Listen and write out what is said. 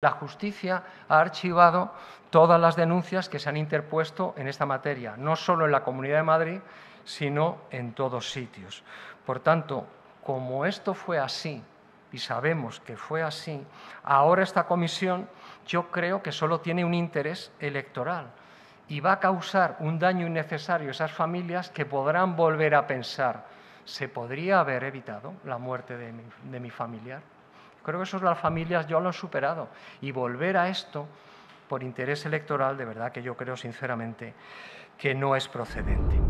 La justicia ha archivado todas las denuncias que se han interpuesto en esta materia, no solo en la Comunidad de Madrid, sino en todos sitios. Por tanto, como esto fue así, y sabemos que fue así, ahora esta comisión yo creo que solo tiene un interés electoral y va a causar un daño innecesario a esas familias que podrán volver a pensar, ¿se podría haber evitado la muerte de mi, de mi familiar? Creo que eso las familias ya lo han superado. Y volver a esto por interés electoral, de verdad que yo creo sinceramente que no es procedente.